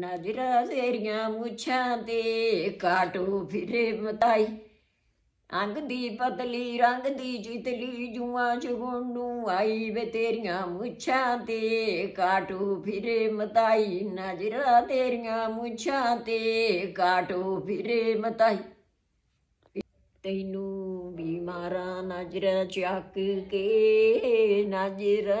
ਨਜ਼ਰਾਂ ਤੇਰੀਆਂ ਮੁੱਛਾਂ ਤੇ ਕਾਟੂ ਫਿਰੇ ਮਤਾਈ ਅੰਗ ਦੀ ਪਤਲੀ ਰੰਗ ਦੀ ਜਿਤਲੀ ਜੂਆਂ ਚਗੁੰਡੂ ਆਈ ਵੇ ਤੇਰੀਆਂ ਮੁੱਛਾਂ ਤੇ ਕਾਟੂ ਫਿਰੇ ਮਤਾਈ ਨਜ਼ਰਾਂ ਤੇਰੀਆਂ ਮੁੱਛਾਂ ਤੇ ਕਾਟੂ ਫਿਰੇ ਮਤਾਈ ਤੈਨੂੰ ਬਿਮਾਰਾ ਨਜ਼ਰ ਚੱਕ ਕੇ ਨਜ਼ਰ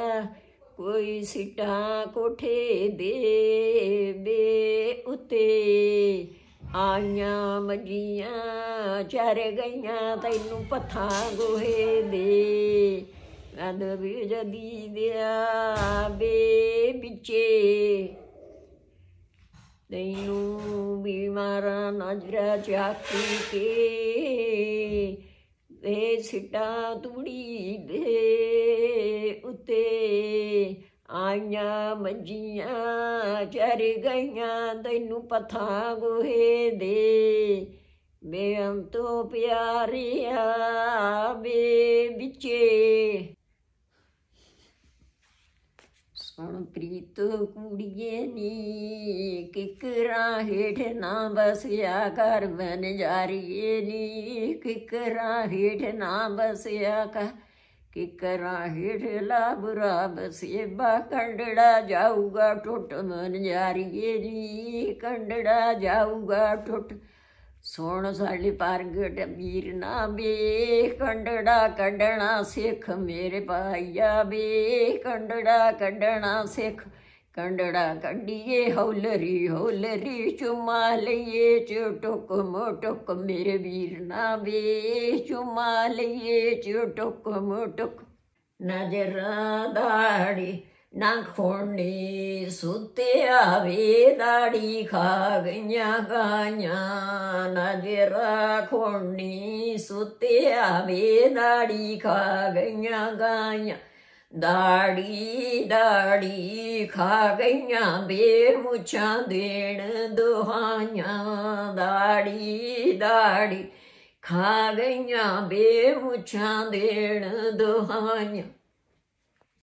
ਕੋਈ ਸਿਟਾ ਕੋਠੇ ਦੇ ਬੇ ਉਤੇ ਆਈਆਂ ਮਜੀਆਂ ਚਰ ਗਈਆਂ ਤੈਨੂੰ ਪਥਾ ਗੋਹੇ ਦੇ ਰੰਦ ਵੀ ਜਦੀ ਦਿਆ ਬੇ ਵਿਚੇ ਤੈਨੂੰ ਬਿਮਾਰਾ ਨਜ਼ਰਾ ਚਾਕੀ ਕੇ ਦੇ ਸਿਟਾ ਤੁੜੀ ਦੇ ਆਈਆਂ ਮੰਜੀਆਂ ਚਰ ਗਈਆਂ ਤੈਨੂੰ ਪਥਾਂ ਗੋਹੇ ਦੇ ਬੇਅੰ ਤੋਂ ਪਿਆਰੀਆ ਬੇ ਵਿਚੇ ਸੁਣ ਪ੍ਰੀਤ ਕੁੜੀਏ ਨੀ ਕਿਕਰਾ ਹੇਠ ਨਾ ਬਸਿਆ ਕਰ ਬਨ ਜਾਰੀਏ ਨੀ ਕਿਕਰਾ ਹੇਠ ਨਾ ਬਸਿਆ ਕਰ ਕਿ ਕਰਾਂ ਹੇਠੇ ਲਾਬਰਾ ਬਸੇਬਾ ਕੰਡੜਾ ਜਾਊਗਾ ਟੁੱਟ ਮਨ ਯਾਰੀਏ ਜੀ ਕੰਡੜਾ ਜਾਊਗਾ ਟੁੱਟ ਸੋਣ ਸਾਡੀ ਪ੍ਰਗਟ ਵੀਰ ਨਾ ਬੇ ਕੰਡੜਾ ਕੱਢਣਾ ਸਿੱਖ ਮੇਰੇ ਪਾਈਆ ਬੇ ਕੰਡੜਾ ਕੱਢਣਾ ਸਿੱਖ കണ്ടട കണ്ടിയേ ഹൗലരി ഹൗലരി ചുമാലയേ ചുട്ടൊക്കും ഒട്ടൊക്കും മേരെ വീരണാവേ ചുമാലയേ ചുട്ടൊക്കും ഒട്ടൊക്കും നജറാദാടി നഖോണ്ടി സുത്തയാവേ ദാടി ഖാഗഞ്ഞാഗാഞ്ഞാജറാഖോണ്ടി സുത്തയാവേ ദാടി ഖാഗഞ്ഞാഗാഞ്ഞ ਦਾੜੀ ਦਾੜੀ ਖਾ ਗਈਆਂ ਬੇਮੁਛਾਂ ਦੇਣ ਦੁਹਾਈਆਂ ਦਾੜੀ ਦਾੜੀ ਖਾ ਗਈਆਂ ਬੇਮੁਛਾਂ ਦੇਣ ਦੁਹਾਈਆਂ